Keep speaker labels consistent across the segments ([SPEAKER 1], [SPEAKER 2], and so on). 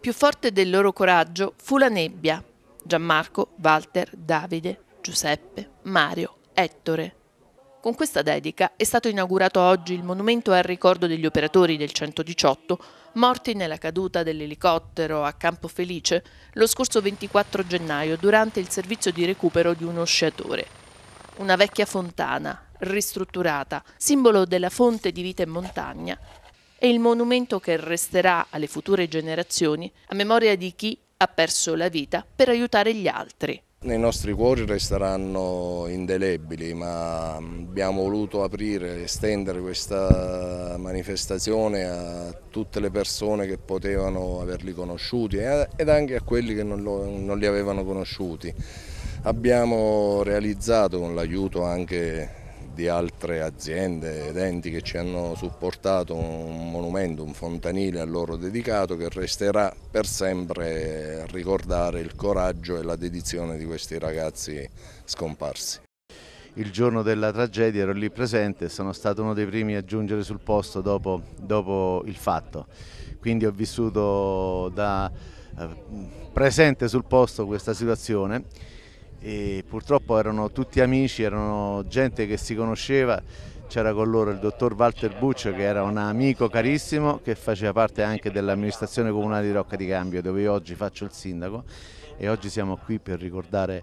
[SPEAKER 1] Più forte del loro coraggio fu la nebbia. Gianmarco, Walter, Davide, Giuseppe, Mario, Ettore. Con questa dedica è stato inaugurato oggi il monumento al ricordo degli operatori del 118 morti nella caduta dell'elicottero a Campo Felice lo scorso 24 gennaio durante il servizio di recupero di uno sciatore. Una vecchia fontana, ristrutturata, simbolo della fonte di vita in montagna, è il monumento che resterà alle future generazioni a memoria di chi ha perso la vita per aiutare gli altri.
[SPEAKER 2] Nei nostri cuori resteranno indelebili, ma abbiamo voluto aprire, estendere questa manifestazione a tutte le persone che potevano averli conosciuti ed anche a quelli che non, lo, non li avevano conosciuti. Abbiamo realizzato con l'aiuto anche di altre aziende ed enti che ci hanno supportato un monumento, un fontanile a loro dedicato che resterà per sempre a ricordare il coraggio e la dedizione di questi
[SPEAKER 3] ragazzi scomparsi. Il giorno della tragedia ero lì presente e sono stato uno dei primi a giungere sul posto dopo, dopo il fatto, quindi ho vissuto da eh, presente sul posto questa situazione e purtroppo erano tutti amici, erano gente che si conosceva, c'era con loro il dottor Walter Buccio che era un amico carissimo che faceva parte anche dell'amministrazione comunale di Rocca di Cambio dove io oggi faccio il sindaco e oggi siamo qui per ricordare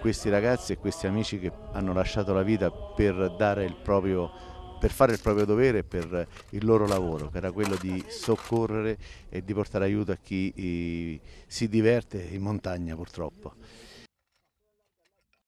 [SPEAKER 3] questi ragazzi e questi amici che hanno lasciato la vita per dare il proprio per fare il proprio dovere e per il loro lavoro, che era quello di soccorrere e di portare aiuto a chi eh, si diverte in montagna purtroppo.